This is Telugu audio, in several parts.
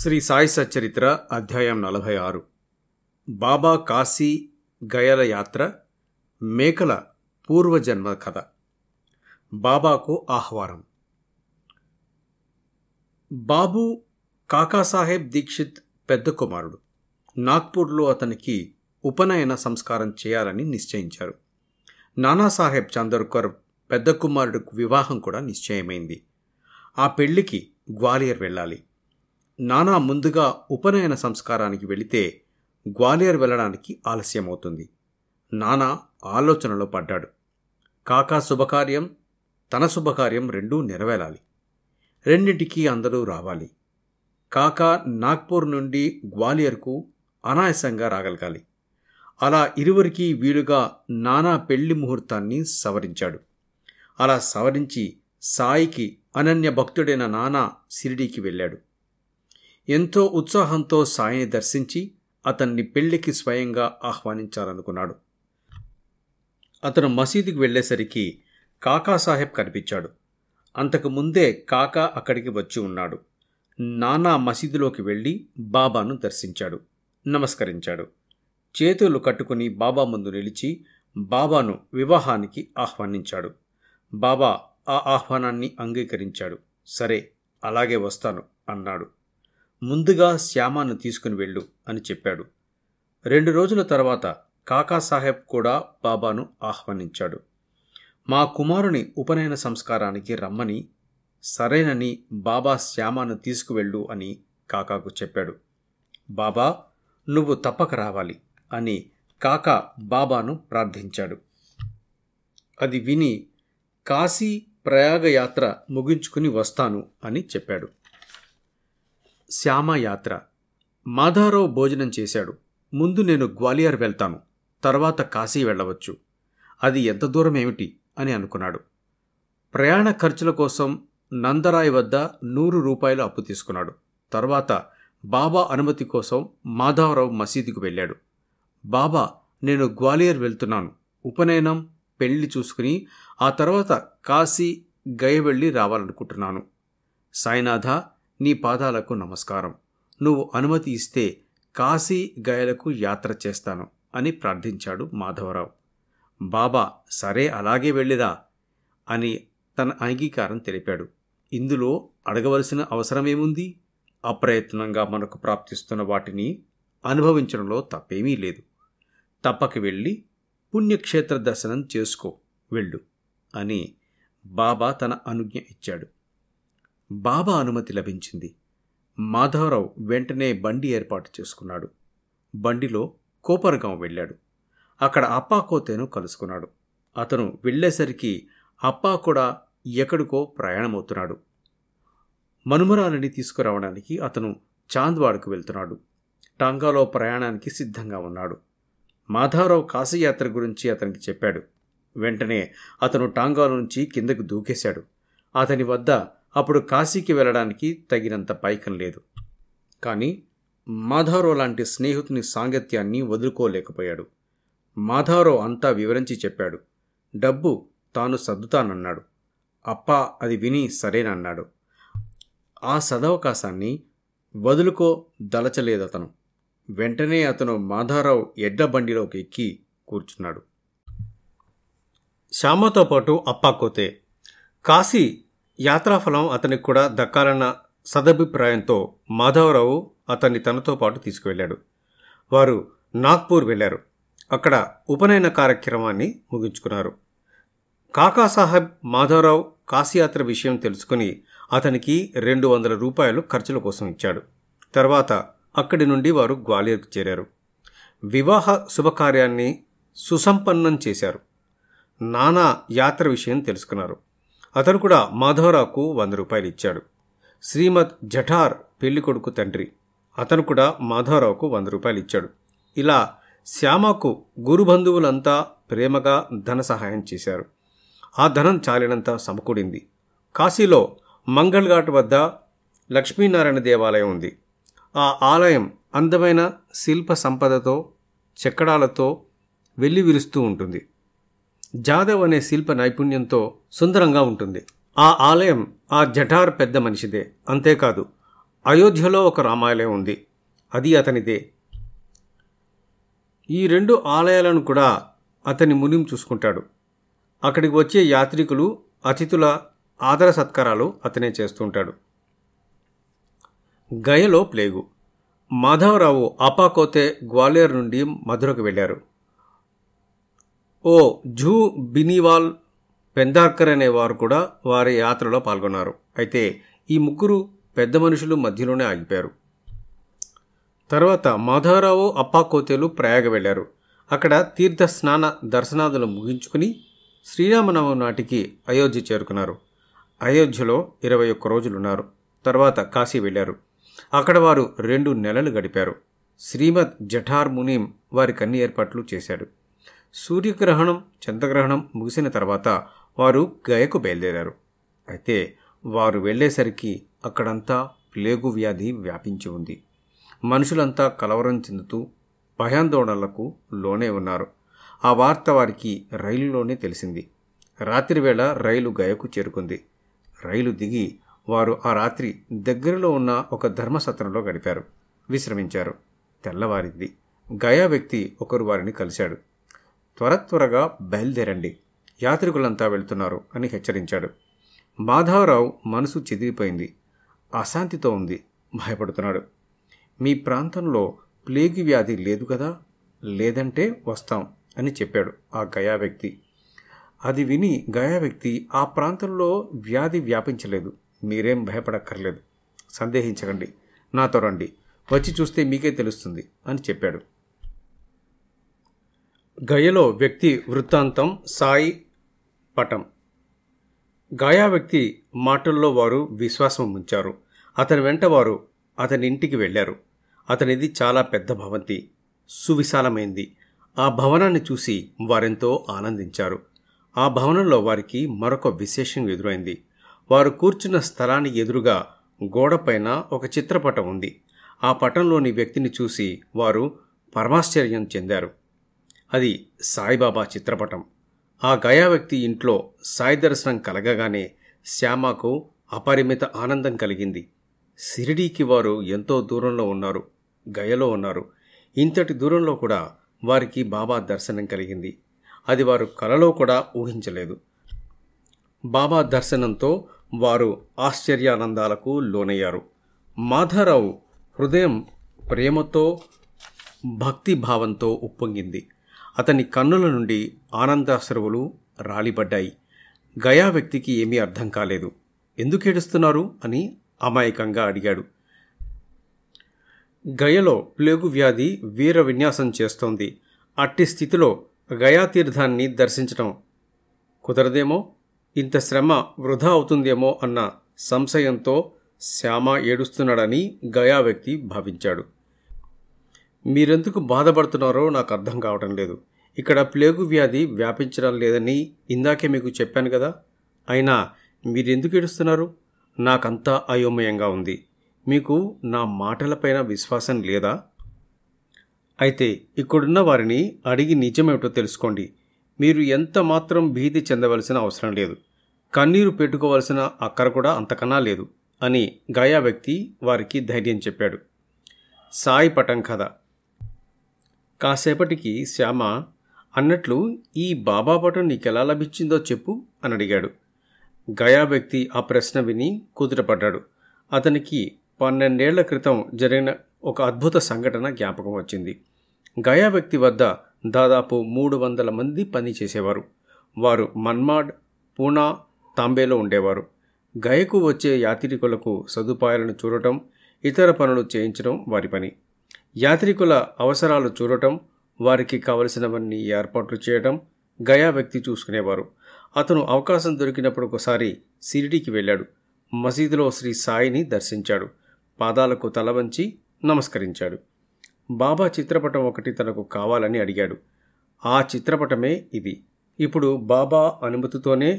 శ్రీ సాయి సచ్చరిత్ర అధ్యాయం నలభై ఆరు బాబా కాశీ గయల యాత్ర మేకల పూర్వజన్మ కథ బాబాకు ఆహ్వానం బాబు కాకాసాహెబ్ దీక్షిత్ పెద్ద కుమారుడు నాగ్పూర్లో అతనికి ఉపనయన సంస్కారం చేయాలని నిశ్చయించారు నానాసాహెబ్ చందర్కర్ పెద్ద కుమారుడికి వివాహం కూడా నిశ్చయమైంది ఆ పెళ్లికి గ్వాలియర్ వెళ్ళాలి నానా ముందుగా ఉపనయన సంస్కారానికి వెళితే గ్వాలియర్ వెళ్ళడానికి ఆలస్యమవుతుంది నానా ఆలోచనలో పడ్డాడు కాకా శుభకార్యం తన శుభకార్యం రెండూ నెరవేరాలి రెండింటికి అందరూ రావాలి కాకా నాగ్పూర్ నుండి గ్వాలియర్కు అనాయాసంగా రాగలగాలి అలా ఇరువురికీ వీలుగా నానా పెళ్లి ముహూర్తాన్ని సవరించాడు అలా సవరించి సాయికి అనన్య భక్తుడైన నానా షిరిడీకి వెళ్ళాడు ఎంతో ఉత్సాహంతో సాయిని దర్శించి అతన్ని పెళ్లికి స్వయంగా ఆహ్వానించాలనుకున్నాడు అతను మసీదుకు వెళ్ళేసరికి కాకాసాహెబ్ కనిపించాడు అంతకుముందే కాకా అక్కడికి వచ్చి ఉన్నాడు నానా మసీదులోకి వెళ్ళి బాబాను దర్శించాడు నమస్కరించాడు చేతులు కట్టుకుని బాబా ముందు నిలిచి బాబాను వివాహానికి ఆహ్వానించాడు బాబా ఆ ఆహ్వానాన్ని అంగీకరించాడు సరే అలాగే వస్తాను అన్నాడు ముందుగా శ్యామాను తీసుకుని వెళ్ళు అని చెప్పాడు రెండు రోజుల తర్వాత కాకాసాహెబ్ కూడా బాబాను ఆహ్వానించాడు మా కుమారుని ఉపనయన సంస్కారానికి రమ్మని సరేనని బాబా శ్యామాను తీసుకువెళ్ళు అని కాకాకు చెప్పాడు బాబా నువ్వు తప్పక రావాలి అని కాకా బాబాను ప్రార్థించాడు అది విని కాశీ ప్రయాగయాత్ర ముగించుకుని వస్తాను అని చెప్పాడు శ్యామయాత్ర మాధారావు భోజనం చేశాడు ముందు నేను గ్వాలియర్ వెళ్తాను తర్వాత కాశీ వెళ్ళవచ్చు అది ఎంత దూరం ఏమిటి అని అనుకున్నాడు ప్రయాణ ఖర్చుల కోసం నందరాయ్ వద్ద నూరు రూపాయలు అప్పు తీసుకున్నాడు తర్వాత బాబా అనుమతి కోసం మాధవరావు మసీదుకు వెళ్ళాడు బాబా నేను గ్వాలియర్ వెళ్తున్నాను ఉపనయనం పెళ్లి చూసుకుని ఆ తర్వాత కాశీ గయ వెళ్ళి రావాలనుకుంటున్నాను సాయినాథ నీ పాదాలకు నమస్కారం నువ్వు అనుమతి ఇస్తే కాశీ గయలకు యాత్ర చేస్తాను అని ప్రార్థించాడు మాధవరావు బాబా సరే అలాగే వెళ్ళిరా అని తన అంగీకారం తెలిపాడు ఇందులో అడగవలసిన అవసరమేముంది అప్రయత్నంగా మనకు ప్రాప్తిస్తున్న వాటిని అనుభవించడంలో తప్పేమీ లేదు తప్పక వెళ్ళి పుణ్యక్షేత్ర దర్శనం చేసుకో వెళ్ళు అని బాబా తన అనుజ్ఞ ఇచ్చాడు బాబా అనుమతి లభించింది మాధవరావు వెంటనే బండి ఏర్పాటు చేసుకున్నాడు బండిలో కోపర్గాం వెళ్ళాడు అక్కడ అప్పాకోతేను కలుసుకున్నాడు అతను వెళ్ళేసరికి అప్పా కూడా ఎక్కడికో ప్రయాణమవుతున్నాడు మనుమరాలని తీసుకురావడానికి అతను చాంద్వాడ్కు వెళ్తున్నాడు టాంగాలో ప్రయాణానికి సిద్ధంగా ఉన్నాడు మాధవరావు కాశీయాత్ర గురించి అతనికి చెప్పాడు వెంటనే అతను టాంగాలో నుంచి కిందకు దూకేశాడు అతని వద్ద అప్పుడు కాశీకి వెళ్ళడానికి తగినంత పైకం లేదు కానీ మాధారో లాంటి స్నేహితుని సాంగత్యాన్ని వదులుకోలేకపోయాడు మాధారో అంతా వివరించి చెప్పాడు డబ్బు తాను సర్దుతానన్నాడు అప్ప అది విని సరేనన్నాడు ఆ సదవకాశాన్ని వదులుకో దలచలేదతను వెంటనే అతను మాధారావు ఎడ్ల బండిలోకి ఎక్కి కూర్చున్నాడు శ్యామతో పాటు అప్పాకోతే కాశీ యాత్రాఫలం అతనికి కూడా దక్కాలన్న సదభిప్రాయంతో మాధవరావు అతన్ని తనతో పాటు తీసుకువెళ్ళాడు వారు నాగ్పూర్ వెళ్ళారు అక్కడ ఉపనయన కార్యక్రమాన్ని ముగించుకున్నారు కాకాసాహెబ్ మాధవరావు కాశీయాత్ర విషయం తెలుసుకుని అతనికి రెండు వందల రూపాయలు ఖర్చుల కోసం ఇచ్చాడు తర్వాత అక్కడి నుండి వారు గ్వాలియర్కు చేరారు వివాహ శుభకార్యాన్ని సుసంపన్నం చేశారు నానా యాత్ర విషయం తెలుసుకున్నారు అతను కూడా మాధవరావుకు వంద రూపాయలు ఇచ్చాడు శ్రీమద్ జఠార్ పెళ్లి కొడుకు తండ్రి అతను కూడా మాధవరావుకు వంద రూపాయలు ఇచ్చాడు ఇలా శ్యామకు గురు బంధువులంతా ప్రేమగా ధన సహాయం చేశారు ఆ ధనం చాలినంత సమకూడింది కాశీలో మంగళ్ ఘాట్ వద్ద లక్ష్మీనారాయణ దేవాలయం ఉంది ఆ ఆలయం అందమైన శిల్ప సంపదతో చెక్కడాలతో వెల్లివిరుస్తూ ఉంటుంది జాదవ్ అనే శిల్ప నైపుణ్యంతో సుందరంగా ఉంటుంది ఆ ఆలయం ఆ జఠార్ పెద్ద మనిషిదే అంతేకాదు అయోధ్యలో ఒక రామాలయం ఉంది అది అతనిదే ఈ రెండు ఆలయాలను కూడా అతని మునిం చూసుకుంటాడు అక్కడికి వచ్చే యాత్రికులు అతిథుల ఆదర సత్కారాలు అతనే చేస్తుంటాడు గయలో ప్లేగు మాధవరావు అపాకోతే గ్వాలియర్ నుండి మధురకు వెళ్ళారు ఓ జూ బినీవాల్ పెందార్కర్ అనేవారు కూడా వారి యాత్రలో పాల్గొన్నారు అయితే ఈ ముగ్గురు పెద్ద మనుషులు మధ్యలోనే ఆగిపోయారు తర్వాత మాధవరావు అప్పాకోతేలు ప్రయాగ వెళ్ళారు అక్కడ తీర్థ స్నాన దర్శనాదులు ముగించుకుని శ్రీరామనవమి నాటికి అయోధ్య చేరుకున్నారు అయోధ్యలో ఇరవై ఒక్క రోజులున్నారు తర్వాత కాశీ వెళ్ళారు అక్కడ వారు రెండు నెలలు గడిపారు శ్రీమద్ జఠార్ మునీం వారి కన్ని ఏర్పాట్లు చేశాడు సూర్యగ్రహణం చంద్రగ్రహణం ముగిసిన తర్వాత వారు గయకు బయలుదేరారు అయితే వారు వెళ్ళేసరికి అక్కడంతా ప్లేగు వ్యాధి వ్యాపించి ఉంది మనుషులంతా కలవరం చెందుతూ భయాందోళనలకు లోనే ఉన్నారు ఆ వార్త వారికి రైలులోనే తెలిసింది రాత్రివేళ రైలు గయకు చేరుకుంది రైలు దిగి వారు ఆ రాత్రి దగ్గరలో ఉన్న ఒక ధర్మసత్రంలో గడిపారు విశ్రమించారు తెల్లవారింది గయా వ్యక్తి ఒకరు వారిని కలిశాడు త్వర త్వరగా బయలుదేరండి యాత్రికులంతా వెళ్తున్నారు అని హెచ్చరించాడు మాధవరావు మనసు చెదిరిపోయింది అశాంతితో ఉంది భయపడుతున్నాడు మీ ప్రాంతంలో ప్లేగు వ్యాధి లేదు కదా లేదంటే వస్తాం అని చెప్పాడు ఆ గయా వ్యక్తి అది విని గయా వ్యక్తి ఆ ప్రాంతంలో వ్యాధి వ్యాపించలేదు మీరేం భయపడక్కర్లేదు సందేహించకండి నాతో రండి వచ్చి చూస్తే మీకే తెలుస్తుంది అని చెప్పాడు గయలో వ్యక్తి వృత్తాంతం సాయి పటం గాయా వ్యక్తి మాటల్లో వారు విశ్వాసం ఉంచారు అతని వెంట వారు అతని ఇంటికి వెళ్ళారు అతనిది చాలా పెద్ద భవంతి సువిశాలమైంది ఆ భవనాన్ని చూసి వారెంతో ఆనందించారు ఆ భవనంలో వారికి మరొక విశేషం ఎదురైంది వారు కూర్చున్న స్థలాన్ని ఎదురుగా గోడపైన ఒక చిత్రపటం ఉంది ఆ పటంలోని వ్యక్తిని చూసి వారు పరమాశ్చర్యం చెందారు అది సాయిబాబా చిత్రపటం ఆ గయా వ్యక్తి ఇంట్లో సాయి దర్శనం కలగగానే శ్యామకు అపరిమిత ఆనందం కలిగింది సిరిడీకి వారు ఎంతో దూరంలో ఉన్నారు గయలో ఉన్నారు ఇంతటి దూరంలో కూడా వారికి బాబా దర్శనం కలిగింది అది వారు కలలో కూడా ఊహించలేదు బాబా దర్శనంతో వారు ఆశ్చర్యానందాలకు లోనయ్యారు మాధారావు హృదయం ప్రేమతో భక్తిభావంతో ఉప్పొంగింది అతని కన్నుల నుండి ఆనందాశ్రవులు రాలిపడ్డాయి గయా వ్యక్తికి ఏమీ అర్థం కాలేదు ఎందుకు ఏడుస్తున్నారు అని అమాయకంగా అడిగాడు గయలో ప్లేగు వ్యాధి వీర విన్యాసం చేస్తోంది అట్టి స్థితిలో గయా తీర్థాన్ని దర్శించటం కుదరదేమో ఇంత శ్రమ వృధా అవుతుందేమో అన్న సంశయంతో శ్యామ ఏడుస్తున్నాడని గయా వ్యక్తి భావించాడు మీరెందుకు బాధపడుతున్నారో నాకు అర్థం కావటం లేదు ఇక్కడ ప్లేగు వ్యాధి వ్యాపించడం లేదని ఇందాకే మీకు చెప్పాను కదా అయినా మీరెందుకు ఏడుస్తున్నారు నాకంతా అయోమయంగా ఉంది మీకు నా మాటలపైన విశ్వాసం లేదా అయితే ఇక్కడున్న వారిని అడిగి నిజమేమిటో తెలుసుకోండి మీరు ఎంత మాత్రం భీతి చెందవలసిన అవసరం లేదు కన్నీరు పెట్టుకోవలసిన అక్కర కూడా అంతకన్నా లేదు అని గాయా వ్యక్తి వారికి ధైర్యం చెప్పాడు సాయి పటం కథ కాసేపటికి శ్యామ అన్నట్లు ఈ బాబా పటం నీకెలా లభించిందో చెప్పు అని అడిగాడు గయా వ్యక్తి ఆ ప్రశ్న విని కుదుటపడ్డాడు అతనికి పన్నెండేళ్ల క్రితం జరిగిన ఒక అద్భుత సంఘటన జ్ఞాపకం వచ్చింది గయా వ్యక్తి వద్ద దాదాపు మూడు వందల మంది పనిచేసేవారు వారు మన్మాడ్ పూనా తాంబేలో ఉండేవారు గయకు వచ్చే యాత్రికులకు సదుపాయాలను చూడటం ఇతర పనులు చేయించడం వారి పని యాత్రికుల అవసరాలు చూడటం వారికి కావలసినవన్నీ ఏర్పాట్లు చేయడం గయా వ్యక్తి చూసుకునేవారు అతను అవకాశం దొరికినప్పుడు ఒకసారి సిరిడికి వెళ్ళాడు మసీదులో శ్రీ సాయిని దర్శించాడు పాదాలకు తల వంచి నమస్కరించాడు బాబా చిత్రపటం ఒకటి తనకు కావాలని అడిగాడు ఆ చిత్రపటమే ఇది ఇప్పుడు బాబా అనుమతితోనే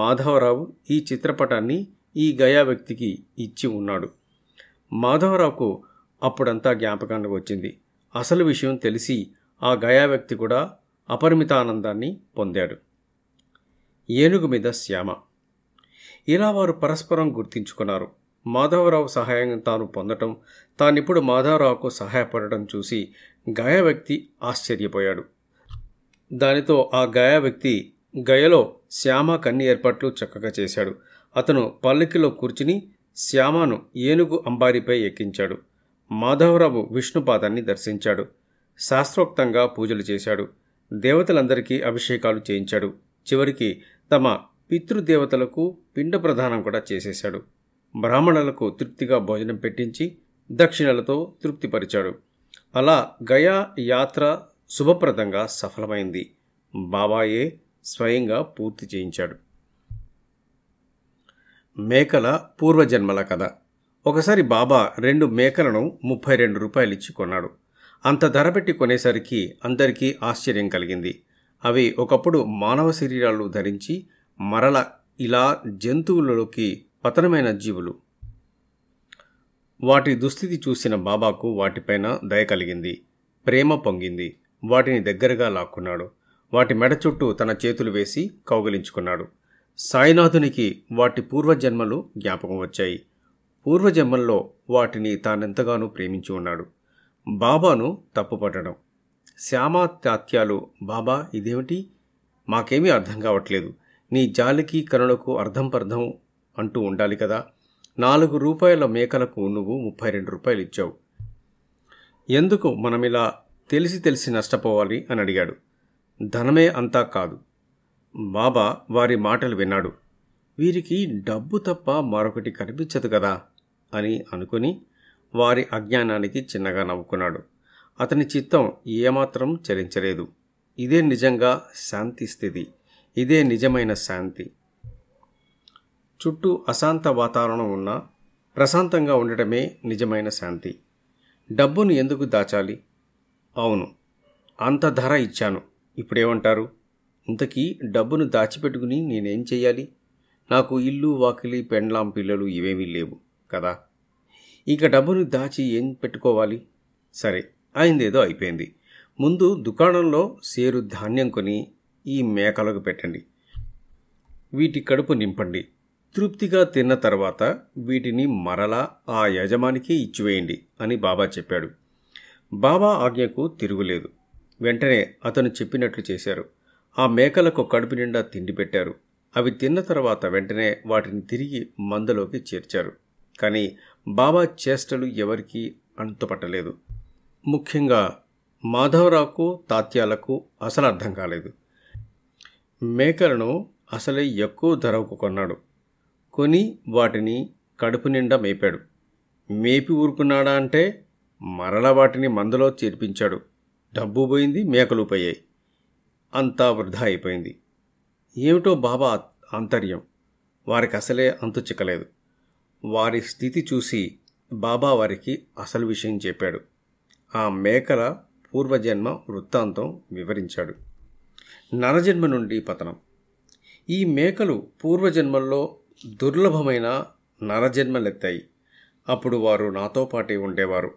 మాధవరావు ఈ చిత్రపటాన్ని ఈ గయా వ్యక్తికి ఇచ్చి ఉన్నాడు మాధవరావుకు అప్పుడంతా జ్ఞాపకానికి వచ్చింది అసలు విషయం తెలిసి ఆ గయా వ్యక్తి కూడా అపరిమితానందాన్ని పొందాడు ఏనుగు మీద శ్యామ ఇలా వారు పరస్పరం గుర్తించుకున్నారు మాధవరావు సహాయం తాను పొందటం తానిప్పుడు మాధవరావుకు సహాయపడటం చూసి గయా వ్యక్తి ఆశ్చర్యపోయాడు దానితో ఆ గయా వ్యక్తి గయలో శ్యామ కన్ని ఏర్పాట్లు చక్కగా చేశాడు అతను పల్లకిలో కూర్చుని శ్యామను ఏనుగు అంబారిపై ఎక్కించాడు మాధవరావు విష్ణుపాదాన్ని దర్శించాడు శాస్త్రోక్తంగా పూజలు చేశాడు దేవతలందరికీ అభిషేకాలు చేయించాడు చివరికి తమ పితృదేవతలకు పిండ ప్రధానం కూడా చేసేశాడు బ్రాహ్మణులకు తృప్తిగా భోజనం పెట్టించి దక్షిణలతో తృప్తిపరిచాడు అలా గయా యాత్ర శుభప్రదంగా సఫలమైంది బాబాయే స్వయంగా పూర్తి చేయించాడు మేకల పూర్వజన్మల కథ ఒకసారి బాబా రెండు మేకలను ముప్పై రెండు రూపాయలు ఇచ్చి కొన్నాడు అంత ధర పెట్టి కొనేసరికి అందరికీ ఆశ్చర్యం కలిగింది అవి ఒకప్పుడు మానవ శరీరాలు ధరించి మరల ఇలా జంతువులలోకి పతనమైన జీవులు వాటి దుస్థితి చూసిన బాబాకు వాటిపైన దయ కలిగింది ప్రేమ పొంగింది వాటిని దగ్గరగా లాక్కున్నాడు వాటి మెడ చుట్టూ తన చేతులు వేసి కౌగిలించుకున్నాడు సాయినాథునికి వాటి పూర్వజన్మలు జ్ఞాపకం వచ్చాయి పూర్వజన్మల్లో వాటిని తానెంతగానో ప్రేమించి ఉన్నాడు బాబాను తప్పుపట్టడం శ్యామ తాత్యాలు బాబా ఇదేమిటి మాకేమీ అర్థం కావట్లేదు నీ జాలికి కనులకు అర్థం పర్థం అంటూ ఉండాలి కదా నాలుగు రూపాయల మేకలకు నువ్వు ముప్పై రెండు రూపాయలు ఇచ్చావు ఎందుకు మనమిలా తెలిసి తెలిసి నష్టపోవాలి అని అడిగాడు ధనమే అంతా కాదు బాబా వారి మాటలు విన్నాడు వీరికి డబ్బు తప్ప మరొకటి కనిపించదు కదా అని అనుకుని వారి అజ్ఞానానికి చిన్నగా నవ్వుకున్నాడు అతని చిత్తం ఏమాత్రం చలించలేదు ఇదే నిజంగా శాంతి స్థితి ఇదే నిజమైన శాంతి చుట్టూ అశాంత వాతావరణం ఉన్నా ప్రశాంతంగా ఉండటమే నిజమైన శాంతి డబ్బును ఎందుకు దాచాలి అవును అంత ధర ఇచ్చాను ఇప్పుడేమంటారు ఇంతకీ డబ్బును దాచిపెట్టుకుని నేనేం చేయాలి నాకు ఇల్లు వాకిలి పెండ్లాం పిల్లలు ఇవేమీ లేవు కదా ఇక డబ్బును దాచి ఏం పెట్టుకోవాలి సరే అయిందేదో అయిపోయింది ముందు దుకాణంలో సేరు ధాన్యం కొని ఈ మేకలకు పెట్టండి వీటి కడుపు నింపండి తృప్తిగా తిన్న తర్వాత వీటిని మరలా ఆ యజమానికి ఇచ్చివేయండి అని బాబా చెప్పాడు బాబా ఆజ్ఞకు తిరుగులేదు వెంటనే అతను చెప్పినట్లు చేశారు ఆ మేకలకు కడుపు నిండా తిండి పెట్టారు అవి తిన్న తర్వాత వెంటనే వాటిని తిరిగి మందలోకి చేర్చారు కానీ బాబా చేష్టలు ఎవరికీ అంతుపట్టలేదు ముఖ్యంగా మాధవరావుకు తాత్యాలకు అసలు అర్థం కాలేదు మేకలను అసలే ఎక్కువ ధరకు కొన్నాడు కొని వాటిని కడుపు నిండా మేపాడు మేపి ఊరుకున్నాడా అంటే మరల వాటిని మందలో చేర్పించాడు డబ్బు పోయింది మేకలు పోయాయి అంతా వృధా అయిపోయింది ఏమిటో బాబా ఆంతర్యం వారికి అసలే అంతు చిక్కలేదు వారి స్థితి చూసి బాబా వారికి అసలు విషయం చెప్పాడు ఆ మేకల పూర్వజన్మ వృత్తాంతం వివరించాడు నరజన్మ నుండి పతనం ఈ మేకలు పూర్వజన్మల్లో దుర్లభమైన నరజన్మలెత్తాయి అప్పుడు వారు నాతో పాటే ఉండేవారు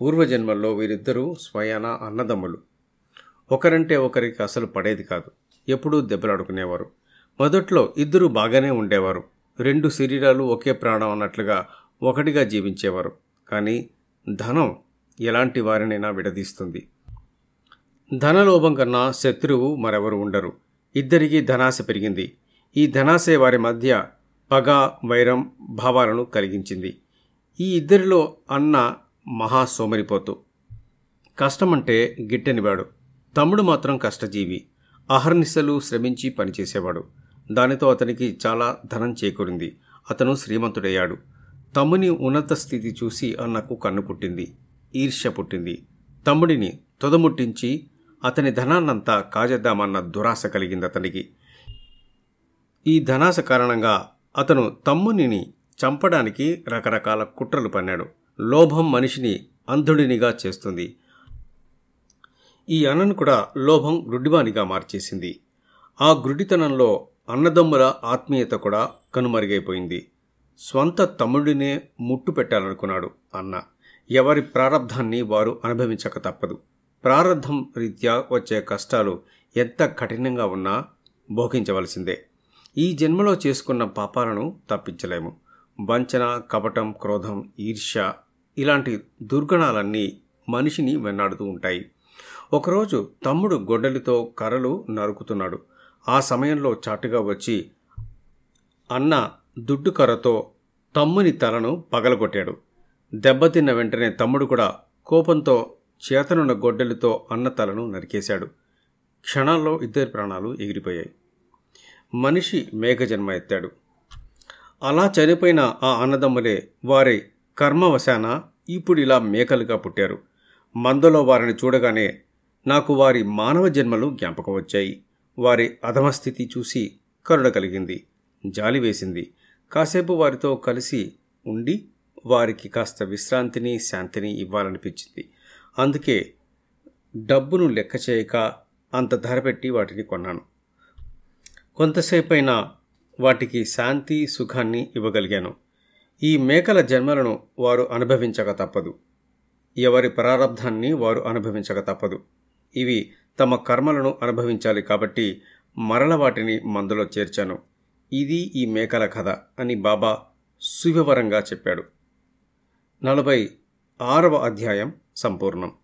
పూర్వజన్మల్లో వీరిద్దరూ స్వయాన అన్నదమ్ములు ఒకరంటే ఒకరికి అసలు పడేది కాదు ఎప్పుడూ దెబ్బలాడుకునేవారు మొదట్లో ఇద్దరు బాగానే ఉండేవారు రెండు శరీరాలు ఒకే ప్రాణం అన్నట్లుగా ఒకటిగా జీవించేవారు కానీ ధనం ఎలాంటి వారినైనా విడదీస్తుంది ధనలోభం కన్నా శత్రువు మరెవరు ఉండరు ఇద్దరికీ ధనాశ పెరిగింది ఈ ధనాశ వారి మధ్య పగ వైరం భావాలను కలిగించింది ఈ ఇద్దరిలో అన్న మహా సోమరిపోతు కష్టమంటే గిట్టనివాడు తమ్ముడు మాత్రం కష్టజీవి అహర్నిశలు శ్రమించి పనిచేసేవాడు దానితో అతనికి చాలా ధనం చేకూరింది అతను శ్రీమంతుడయ్యాడు తమ్ముని ఉన్నత స్థితి చూసి అన్నకు కన్ను పుట్టింది ఈర్ష్య పుట్టింది తమ్ముడిని తొదముట్టించి అతని ధనాన్నంతా కాజేద్దామన్న దురాశ కలిగింది అతనికి ఈ ధనాశ కారణంగా అతను తమ్మునిని చంపడానికి రకరకాల కుట్రలు పన్నాడు లోభం మనిషిని అంధుడినిగా చేస్తుంది ఈ అన్నను కూడా లోభం గ్రుడ్డివానిగా మార్చేసింది ఆ గ్రుడితనంలో అన్నదమ్ముల ఆత్మీయత కూడా కనుమరుగైపోయింది స్వంత తమ్ముడినే ముట్టు పెట్టాలనుకున్నాడు అన్న ఎవరి ప్రారంధాన్ని వారు అనుభవించక తప్పదు ప్రారంధం రీత్యా వచ్చే కష్టాలు ఎంత కఠినంగా ఉన్నా భోగించవలసిందే ఈ జన్మలో చేసుకున్న పాపాలను తప్పించలేము వంచన కపటం క్రోధం ఈర్ష్య ఇలాంటి దుర్గణాలన్నీ మనిషిని వెన్నాడుతూ ఉంటాయి ఒకరోజు తమ్ముడు గొడ్డలితో కర్రలు నరుకుతున్నాడు ఆ సమయంలో చాటుగా వచ్చి అన్న దుడ్డు కర్రతో తమ్ముని తలను పగలగొట్టాడు దెబ్బతిన్న వెంటనే తమ్ముడు కూడా కోపంతో చేతనున్న గొడ్డలితో అన్న తలను నరికేశాడు క్షణాల్లో ఇద్దరి ప్రాణాలు ఎగిరిపోయాయి మనిషి మేఘ జన్మ ఎత్తాడు అలా చనిపోయిన ఆ అన్నదమ్ములే వారి కర్మవశాన ఇప్పుడు ఇలా మేకలుగా పుట్టారు మందలో వారిని చూడగానే నాకు వారి మానవ జన్మలు జ్ఞాపకం వచ్చాయి వారి అధమస్థితి చూసి కరుణ కలిగింది జాలి వేసింది కాసేపు వారితో కలిసి ఉండి వారికి కాస్త విశ్రాంతిని శాంతిని ఇవ్వాలనిపించింది అందుకే డబ్బును లెక్క చేయక అంత ధర పెట్టి వాటిని కొన్నాను కొంతసేపు అయినా వాటికి శాంతి సుఖాన్ని ఇవ్వగలిగాను ఈ మేకల జన్మలను వారు అనుభవించక తప్పదు ఎవరి ప్రారంధాన్ని వారు అనుభవించక తప్పదు ఇవి తమ కర్మలను అనుభవించాలి కాబట్టి మరల వాటిని మందులో చేర్చాను ఇది ఈ మేకల కథ అని బాబా సువివరంగా చెప్పాడు నలభై ఆరవ అధ్యాయం సంపూర్ణం